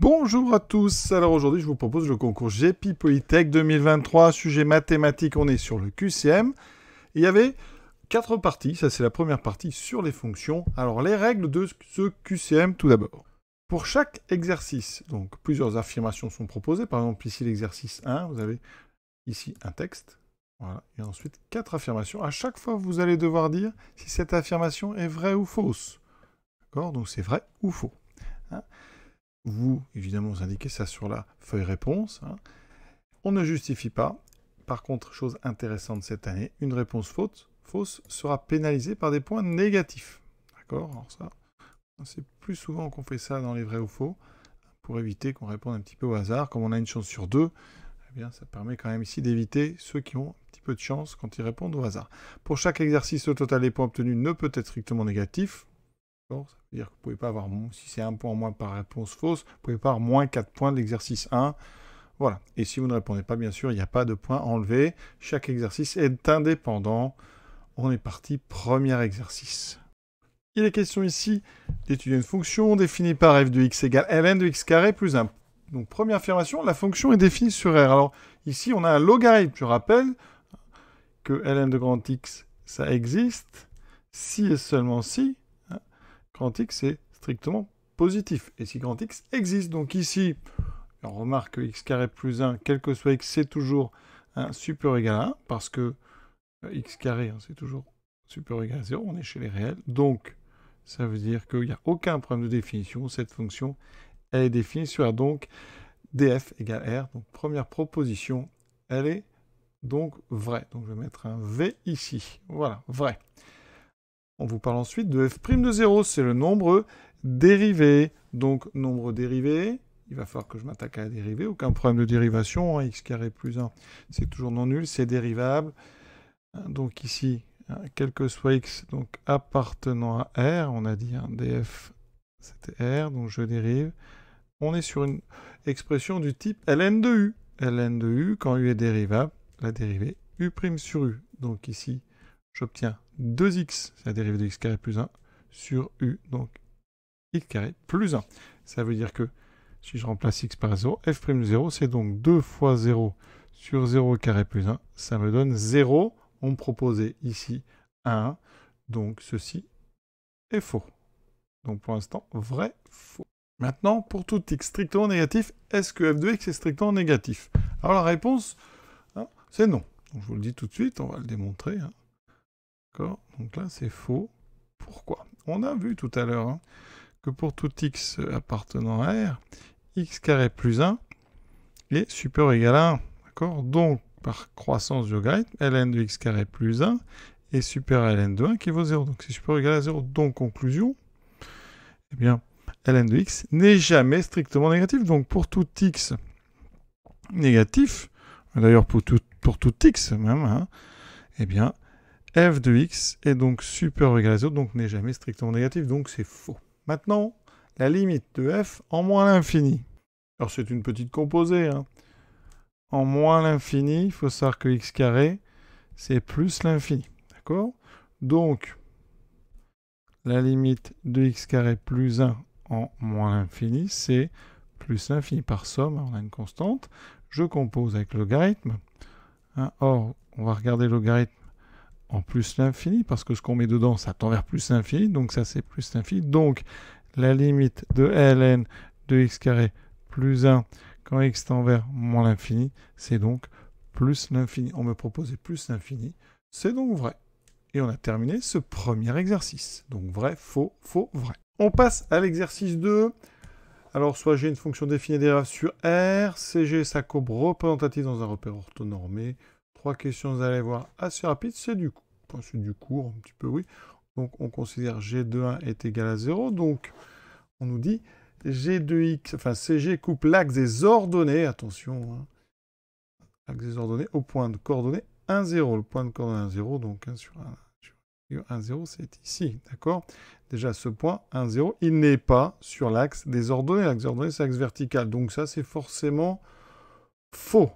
Bonjour à tous, alors aujourd'hui je vous propose le concours GPI Polytech 2023, sujet mathématique. on est sur le QCM. Il y avait quatre parties, ça c'est la première partie sur les fonctions. Alors les règles de ce QCM tout d'abord. Pour chaque exercice, donc plusieurs affirmations sont proposées, par exemple ici l'exercice 1, vous avez ici un texte, voilà. et ensuite quatre affirmations. À chaque fois vous allez devoir dire si cette affirmation est vraie ou fausse. D'accord Donc c'est vrai ou faux. Hein vous, évidemment, vous indiquez ça sur la feuille réponse. Hein. On ne justifie pas. Par contre, chose intéressante cette année, une réponse fausse sera pénalisée par des points négatifs. D'accord Alors ça, c'est plus souvent qu'on fait ça dans les vrais ou faux, pour éviter qu'on réponde un petit peu au hasard. Comme on a une chance sur deux, eh bien, ça permet quand même ici d'éviter ceux qui ont un petit peu de chance quand ils répondent au hasard. Pour chaque exercice, le total des points obtenus ne peut être strictement négatif. D'accord c'est-à-dire que vous pouvez pas avoir, si c'est un point en moins par réponse fausse, vous pouvez pas avoir moins 4 points de l'exercice 1. Voilà. Et si vous ne répondez pas, bien sûr, il n'y a pas de point enlevé. Chaque exercice est indépendant. On est parti, premier exercice. Il est question ici d'étudier une fonction définie par f de x égale ln de x carré plus 1. Donc première affirmation, la fonction est définie sur R. Alors ici, on a un logarithme. Je rappelle que ln de grand x, ça existe si et seulement si X est strictement positif. Et si grand X existe, donc ici, on remarque que x carré plus 1, quel que soit x, c'est toujours un super égal à 1, parce que euh, x carré, c'est toujours super égal à 0, on est chez les réels. Donc, ça veut dire qu'il n'y a aucun problème de définition, cette fonction, elle est définie sur R, donc df égale R. Donc, première proposition, elle est donc vraie. Donc, je vais mettre un V ici. Voilà, vrai. On vous parle ensuite de f' de 0, c'est le nombre dérivé. Donc nombre dérivé, il va falloir que je m'attaque à la dérivée, aucun problème de dérivation, hein, x carré plus 1, c'est toujours non nul, c'est dérivable. Donc ici, quel que soit x, donc appartenant à R, on a dit un hein, df c'était R, donc je dérive. On est sur une expression du type ln de u. ln de u, quand u est dérivable, la dérivée u' sur u. Donc ici, j'obtiens 2x, c'est la dérivée de x carré plus 1, sur u, donc x carré plus 1. Ça veut dire que si je remplace x par 0, f prime 0, c'est donc 2 fois 0 sur 0 carré plus 1, ça me donne 0. On me proposait ici 1, donc ceci est faux. Donc pour l'instant, vrai, faux. Maintenant, pour tout x strictement négatif, est-ce que f de x est strictement négatif Alors la réponse, hein, c'est non. Donc je vous le dis tout de suite, on va le démontrer. Hein. D'accord Donc là, c'est faux. Pourquoi On a vu tout à l'heure hein, que pour tout x appartenant à R, x carré plus 1 est supérieur ou égal à 1. D'accord Donc, par croissance du logarithme, ln de x carré plus 1 est supérieur à ln de 1 qui vaut 0. Donc, c'est supérieur ou égal à 0. Donc, conclusion, eh bien, ln de x n'est jamais strictement négatif. Donc, pour tout x négatif, d'ailleurs pour tout, pour tout x même, hein, eh bien, f de x est donc super égal donc n'est jamais strictement négatif, donc c'est faux. Maintenant, la limite de f en moins l'infini. Alors c'est une petite composée. Hein. En moins l'infini, il faut savoir que x carré, c'est plus l'infini. D'accord Donc, la limite de x carré plus 1 en moins l'infini, c'est plus l'infini par somme, hein, on a une constante. Je compose avec logarithme. Hein. Or, on va regarder logarithme en plus l'infini, parce que ce qu'on met dedans, ça tend vers plus l'infini, donc ça c'est plus l'infini. Donc la limite de ln de x carré plus 1 quand x tend vers moins l'infini, c'est donc plus l'infini. On me proposait plus l'infini, c'est donc vrai. Et on a terminé ce premier exercice. Donc vrai, faux, faux, vrai. On passe à l'exercice 2. Alors, soit j'ai une fonction définie sur R, CG sa courbe représentative dans un repère orthonormé, Trois questions, vous allez voir, assez rapide. C'est du, enfin, du court, un petit peu, oui. Donc, on considère g de 1 est égal à 0. Donc, on nous dit g de x, enfin, CG coupe l'axe des ordonnées, attention, hein. l'axe des ordonnées au point de coordonnées 1, 0. Le point de coordonnées 1, 0, donc 1 sur 1. 1, 0, c'est ici, d'accord Déjà, ce point 1, 0, il n'est pas sur l'axe des ordonnées. L'axe des ordonnées, c'est l'axe vertical. Donc ça, c'est forcément faux.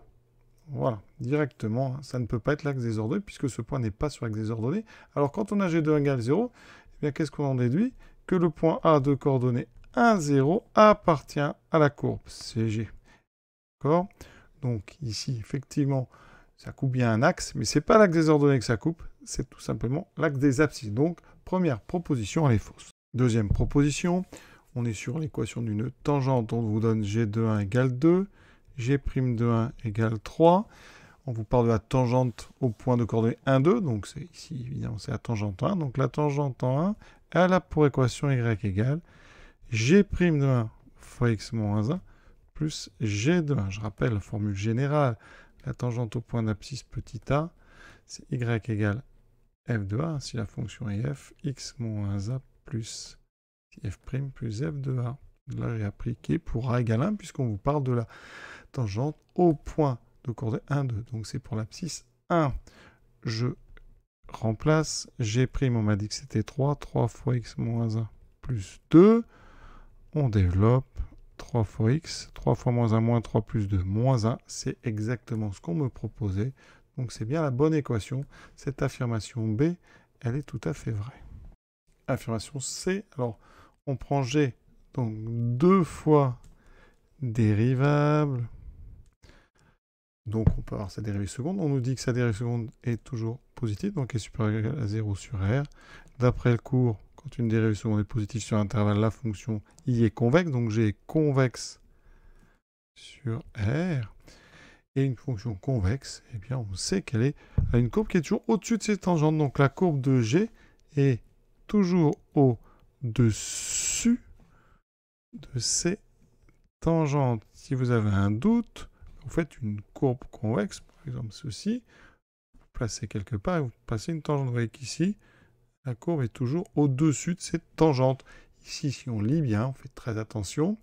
Voilà, directement, hein. ça ne peut pas être l'axe des ordonnées, puisque ce point n'est pas sur l'axe des ordonnées. Alors quand on a G2 égale 0, eh bien qu'est-ce qu'on en déduit Que le point A de coordonnées 1, 0 appartient à la courbe CG. D'accord Donc ici, effectivement, ça coupe bien un axe, mais ce n'est pas l'axe des ordonnées que ça coupe, c'est tout simplement l'axe des abscisses. Donc, première proposition, elle est fausse. Deuxième proposition, on est sur l'équation d'une tangente, on vous donne G 2 égale 2 g' de 1 égale 3. On vous parle de la tangente au point de coordonnée 1, 2, donc c'est ici évidemment c'est la tangente 1. Donc la tangente en 1, elle a pour équation y égale g' de 1 fois x moins 1 plus g de 1. Je rappelle la formule générale, la tangente au point d'abscisse petit a, c'est y égale f de a, si la fonction est f, x moins 1 plus f' plus f de a. Là, j'ai appliqué pour a égale 1, puisqu'on vous parle de la tangente au point de coordonnées 1, 2. Donc c'est pour l'abscisse 1. Je remplace G', on m'a dit que c'était 3, 3 fois x moins 1 plus 2. On développe 3 fois x, 3 fois moins 1 moins 3 plus 2 moins 1. C'est exactement ce qu'on me proposait. Donc c'est bien la bonne équation. Cette affirmation B, elle est tout à fait vraie. Affirmation C, alors on prend G, donc 2 fois dérivable donc on peut avoir sa dérivée seconde. On nous dit que sa dérivée seconde est toujours positive, donc est supérieure à 0 sur R. D'après le cours, quand une dérivée seconde est positive sur l'intervalle, la fonction y est convexe. Donc j'ai convexe sur R. Et une fonction convexe, eh bien on sait qu'elle est à une courbe qui est toujours au-dessus de ses tangentes. Donc la courbe de G est toujours au-dessus de ses tangentes. Si vous avez un doute, vous faites une courbe convexe, par exemple ceci, vous placez quelque part et vous passez une tangente. Vous ici. la courbe est toujours au-dessus de cette tangente. Ici, si on lit bien, on fait très attention,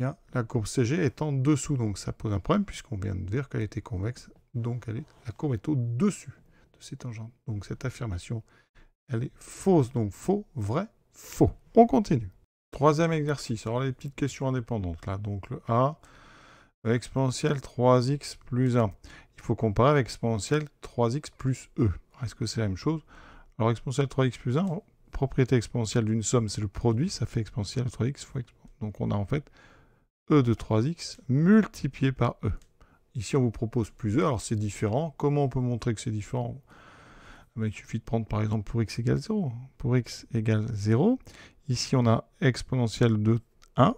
eh la courbe CG est en dessous. Donc ça pose un problème puisqu'on vient de dire qu'elle était convexe. Donc la courbe est au-dessus de ces tangentes. Donc cette affirmation, elle est fausse. Donc faux, vrai, faux. On continue. Troisième exercice. Alors les petites questions indépendantes là. Donc le A, exponentielle 3x plus 1. Il faut comparer avec exponentielle 3x plus e. Est-ce que c'est la même chose Alors exponentielle 3x plus 1, propriété exponentielle d'une somme, c'est le produit, ça fait exponentielle 3x fois exponentielle. Donc on a en fait e de 3x multiplié par e. Ici, on vous propose plus e, alors c'est différent. Comment on peut montrer que c'est différent eh ben, Il suffit de prendre par exemple pour x égale 0. Pour x égale 0, ici on a exponentielle de 1,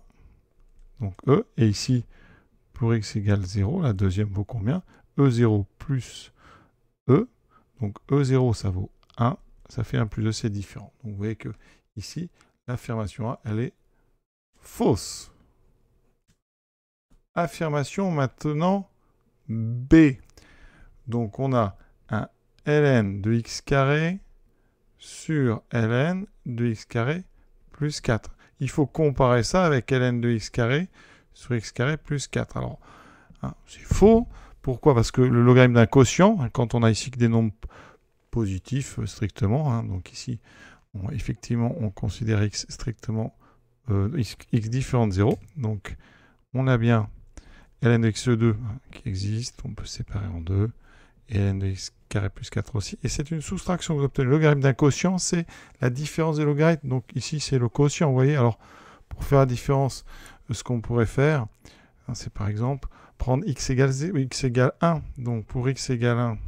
donc e, et ici pour x égale 0, la deuxième vaut combien E0 plus E, donc E0 ça vaut 1, ça fait 1 plus 2, e, c'est différent. Donc vous voyez que ici, l'affirmation A, elle est fausse. Affirmation maintenant B. Donc on a un ln de x carré sur ln de x carré plus 4. Il faut comparer ça avec ln de x carré sur x carré plus 4. Alors, hein, c'est faux. Pourquoi Parce que le logarithme d'un quotient, hein, quand on a ici que des nombres positifs euh, strictement, hein, donc ici, effectivement, on considère x strictement euh, x, différent de 0. Donc, on a bien ln de x2 qui existe, on peut séparer en deux, et ln de x carré plus 4 aussi. Et c'est une soustraction que vous obtenez. Le logarithme d'un quotient, c'est la différence des logarithmes. Donc ici, c'est le quotient, vous voyez. Alors, pour faire la différence ce qu'on pourrait faire, hein, c'est par exemple prendre x égale, 0, x 1. Donc pour x égale 1,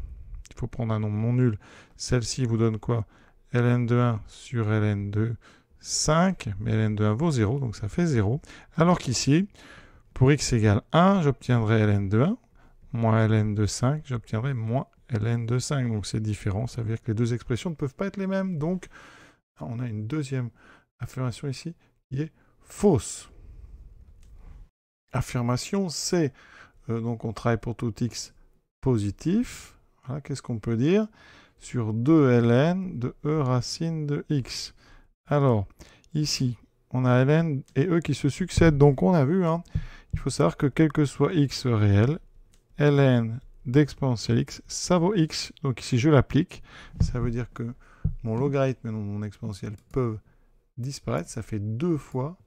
il faut prendre un nombre non nul. Celle-ci vous donne quoi ln de 1 sur ln de 5, mais ln de 1 vaut 0, donc ça fait 0. Alors qu'ici, pour x égale 1, j'obtiendrai ln de 1, moins ln de 5, j'obtiendrai moins ln de 5. Donc c'est différent, ça veut dire que les deux expressions ne peuvent pas être les mêmes. Donc on a une deuxième affirmation ici qui est fausse affirmation, c'est, euh, donc on travaille pour tout x positif, qu'est-ce qu'on peut dire Sur 2ln de e racine de x. Alors, ici, on a ln et e qui se succèdent, donc on a vu, hein, il faut savoir que quel que soit x réel, ln d'exponentielle x, ça vaut x. Donc ici, je l'applique. Ça veut dire que mon logarithme et mon exponentiel peuvent disparaître. Ça fait deux fois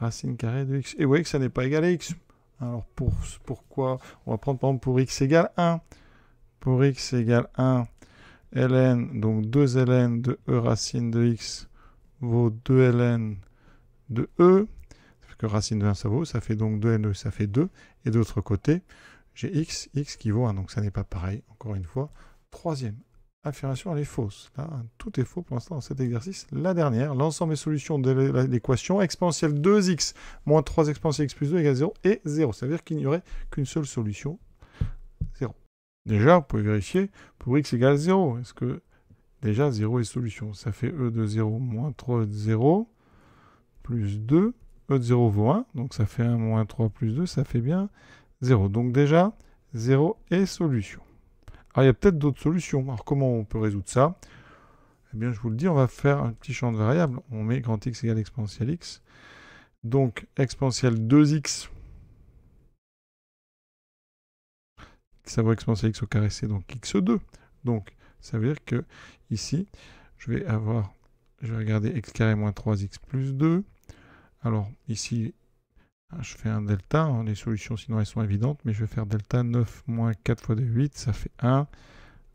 racine carrée de x. Et vous voyez que ça n'est pas égal à x. Alors pour, pourquoi On va prendre par exemple pour x égale 1. Pour x égale 1, ln, donc 2 ln de e racine de x vaut 2 ln de e. Parce que racine de 1 ça vaut, ça fait donc 2 ln e, ça fait 2. Et d'autre côté, j'ai x, x qui vaut 1, donc ça n'est pas pareil, encore une fois. Troisième affirmation, elle est fausse. Hein. tout est faux pour l'instant dans cet exercice. La dernière, l'ensemble des solutions de l'équation exponentielle 2x moins 3 exponentielle x plus 2 égale 0 et 0. Ça veut dire qu'il n'y aurait qu'une seule solution, 0. Déjà, vous pouvez vérifier pour x égale 0. Est-ce que déjà 0 est solution Ça fait e de 0 moins 3 de 0 plus 2. e de 0 vaut 1, donc ça fait 1 moins 3 plus 2, ça fait bien 0. Donc déjà, 0 est solution. Alors, ah, il y a peut-être d'autres solutions. Alors, comment on peut résoudre ça Eh bien, je vous le dis, on va faire un petit champ de variable. On met grand x égale exponentielle x. Donc, exponentielle 2x, ça vaut exponentielle x au carré, c'est donc x2. Donc, ça veut dire que ici, je vais avoir, je vais regarder x carré moins 3x plus 2. Alors, ici, ah, je fais un delta, hein, les solutions sinon elles sont évidentes, mais je vais faire delta 9 moins 4 fois 2, 8, ça fait 1.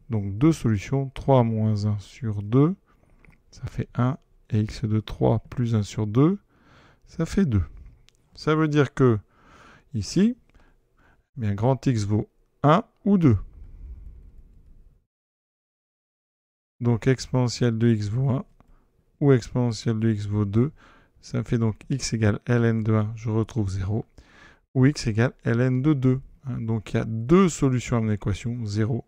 Donc deux solutions, 3 moins 1 sur 2, ça fait 1. Et x de 3 plus 1 sur 2, ça fait 2. Ça veut dire que ici, eh grand X vaut 1 ou 2. Donc exponentielle de x vaut 1 ou exponentielle de x vaut 2. Ça me fait donc x égale ln de 1, je retrouve 0, ou x égale ln de 2. Hein. donc il y a deux solutions à mon équation, 0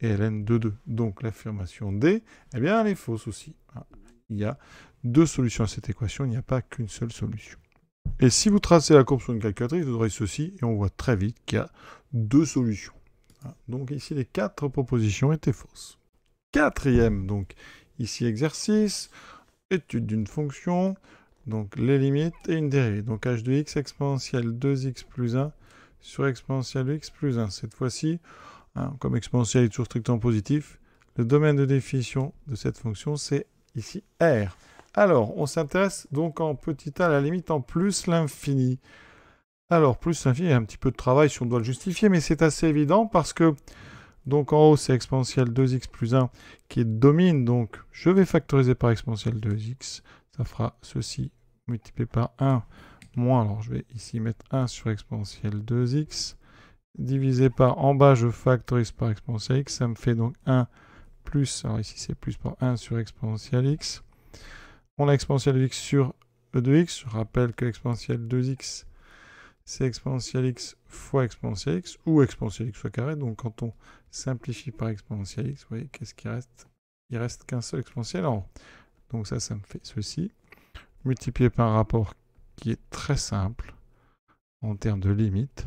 et ln de 2. Donc l'affirmation D, eh bien, elle est fausse aussi. Hein. Il y a deux solutions à cette équation, il n'y a pas qu'une seule solution. Et si vous tracez la courbe sur une calculatrice, vous aurez ceci, et on voit très vite qu'il y a deux solutions. Hein. Donc ici, les quatre propositions étaient fausses. Quatrième, donc ici exercice, étude d'une fonction, donc les limites et une dérivée. Donc h de x exponentielle 2x plus 1 sur exponentielle x plus 1. Cette fois-ci, hein, comme exponentielle est toujours strictement positif, le domaine de définition de cette fonction, c'est ici r. Alors, on s'intéresse donc en petit a à la limite en plus l'infini. Alors, plus l'infini, il y a un petit peu de travail si on doit le justifier, mais c'est assez évident parce que, donc en haut, c'est exponentielle 2x plus 1 qui domine, donc je vais factoriser par exponentielle 2x ça fera ceci multiplié par 1 moins, alors je vais ici mettre 1 sur exponentielle 2x, divisé par, en bas je factorise par exponentielle x, ça me fait donc 1 plus, alors ici c'est plus par 1 sur exponentielle x, on a exponentielle x sur e 2x, je rappelle que l'exponentielle 2x c'est exponentielle x fois exponentielle x, ou exponentielle x au carré, donc quand on simplifie par exponentielle x, vous voyez qu'est-ce qui reste Il reste qu'un seul exponentiel en donc ça, ça me fait ceci. Multiplié par un rapport qui est très simple en termes de limite.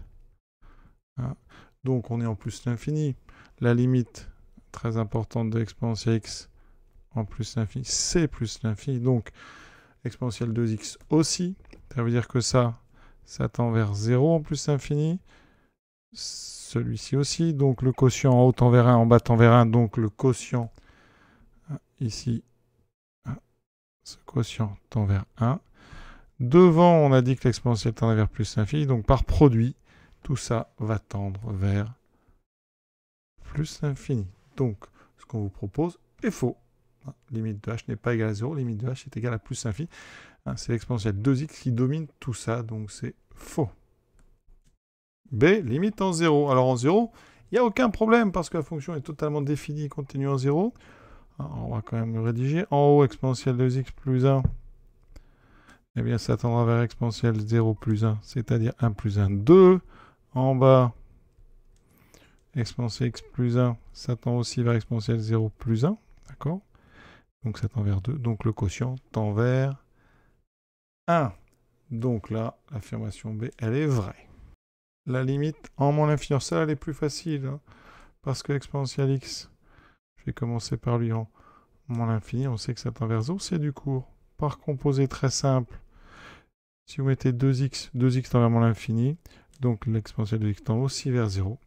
Hein. Donc on est en plus l'infini. La limite très importante de exponentielle x en plus l'infini, c'est plus l'infini. Donc exponentielle 2x aussi. Ça veut dire que ça, ça tend vers 0 en plus l'infini. Celui-ci aussi. Donc le quotient en haut tend vers 1, en bas tend vers 1. Donc le quotient hein, ici ce quotient tend vers 1. Devant, on a dit que l'exponentielle tendait vers plus l'infini, donc par produit, tout ça va tendre vers plus l'infini. Donc, ce qu'on vous propose est faux. Limite de h n'est pas égale à 0, limite de h est égale à plus infini. Hein, c'est l'exponentielle 2x qui domine tout ça, donc c'est faux. B, limite en 0. Alors en 0, il n'y a aucun problème parce que la fonction est totalement définie et continue en 0. Ah, on va quand même le rédiger. En haut, exponentielle 2x plus 1. Eh bien, ça tendra vers exponentielle 0 plus 1, c'est-à-dire 1 plus 1, 2. En bas, exponentielle x plus 1, ça tend aussi vers exponentielle 0 plus 1. D'accord Donc ça tend vers 2. Donc le quotient tend vers 1. Donc là, l'affirmation B, elle est vraie. La limite en moins l'infini, ça, elle est plus facile. Hein, parce que l'exponentielle x vais commencer par lui en moins l'infini. On sait que ça tend vers 0 c'est du cours. Par composé très simple, si vous mettez 2x, 2x tend vers moins l'infini, donc l'exponentielle de x tend aussi vers 0.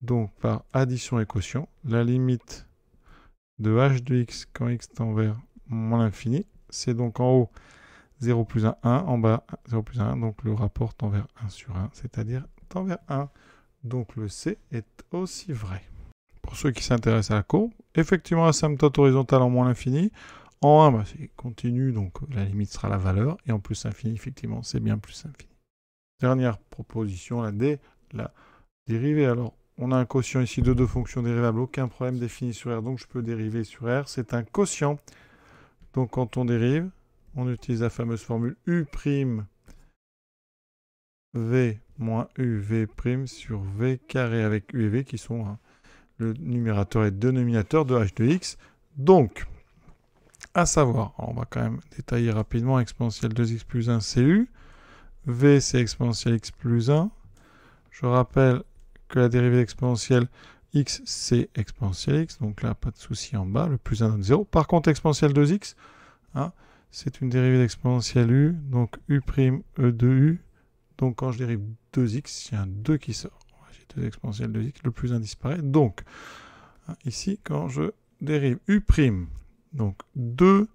Donc par addition et quotient, la limite de h de x quand x tend vers moins l'infini, c'est donc en haut 0 plus 1, 1, en bas 0 plus 1, donc le rapport tend vers 1 sur 1, c'est-à-dire tend vers 1. Donc le C est aussi vrai pour ceux qui s'intéressent à la courbe. Effectivement, asymptote horizontale en moins l'infini. En 1, bah, c'est continu, donc euh, la limite sera la valeur. Et en plus infini, effectivement, c'est bien plus infini. Dernière proposition, la D, la dérivée. Alors, on a un quotient ici de deux fonctions dérivables, aucun problème défini sur R, donc je peux dériver sur R. C'est un quotient. Donc quand on dérive, on utilise la fameuse formule U' V moins UV' sur V carré avec U et V qui sont un le numérateur et le dénominateur de h de x. Donc, à savoir, on va quand même détailler rapidement exponentielle 2x plus 1 c'est u, V c'est exponentielle x plus 1. Je rappelle que la dérivée exponentielle x c'est exponentielle x, donc là pas de souci en bas, le plus 1 donne 0. Par contre exponentielle 2x, hein, c'est une dérivée d'exponentielle u, donc u' e de u. Donc quand je dérive 2x, il y a un 2 qui sort. 2 exponentielle de x, le plus 1 disparaît. Donc, hein, ici, quand je dérive u', donc 2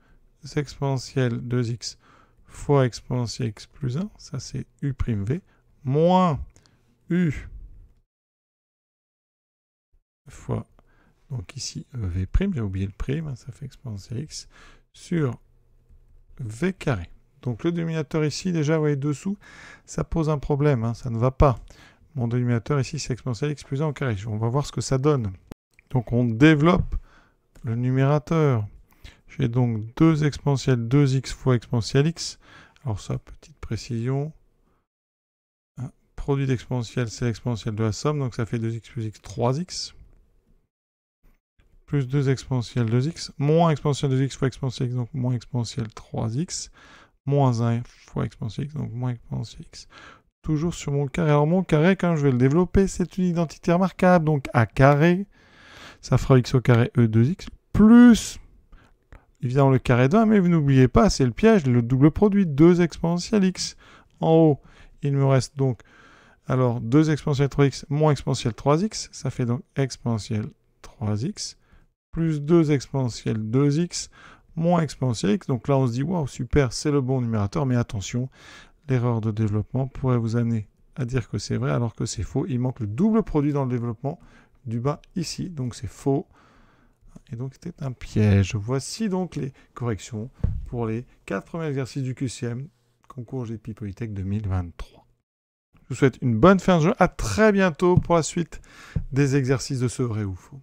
exponentielle 2x fois exponentielle x plus 1, ça c'est u u'v, moins u fois, donc ici v', prime, j'ai oublié le prime, hein, ça fait exponentielle x, sur v carré. Donc le dénominateur ici, déjà, vous voyez dessous, ça pose un problème, hein, ça ne va pas. Mon dénominateur ici, c'est exponentiel 1 au carré. On va voir ce que ça donne. Donc on développe le numérateur. J'ai donc 2 exponentielle 2x fois exponentielle x. Alors ça, petite précision. Un produit d'exponentielle, c'est l'exponentielle de la somme. Donc ça fait 2x plus x, 3x. Plus 2 exponentiel 2x. Moins exponentielle 2x fois exponentielle x, donc moins exponentielle 3x. Moins 1 fois exponentielle x, donc moins exponentielle x toujours sur mon carré. Alors mon carré, quand je vais le développer, c'est une identité remarquable. Donc A carré, ça fera x au carré E2x, plus évidemment le carré de 1, mais vous n'oubliez pas, c'est le piège, le double produit, 2 exponentielle x en haut. Il me reste donc, alors 2 exponentielle 3x moins exponentielle 3x, ça fait donc exponentielle 3x, plus 2 exponentielle 2x moins exponentielle x. Donc là, on se dit, waouh, super, c'est le bon numérateur, mais attention, l'erreur de développement pourrait vous amener à dire que c'est vrai alors que c'est faux. Il manque le double produit dans le développement du bas ici, donc c'est faux. Et donc c'était un piège. Voici donc les corrections pour les quatre premiers exercices du QCM, concours GP Polytech 2023. Je vous souhaite une bonne fin de jeu. À très bientôt pour la suite des exercices de ce vrai ou faux.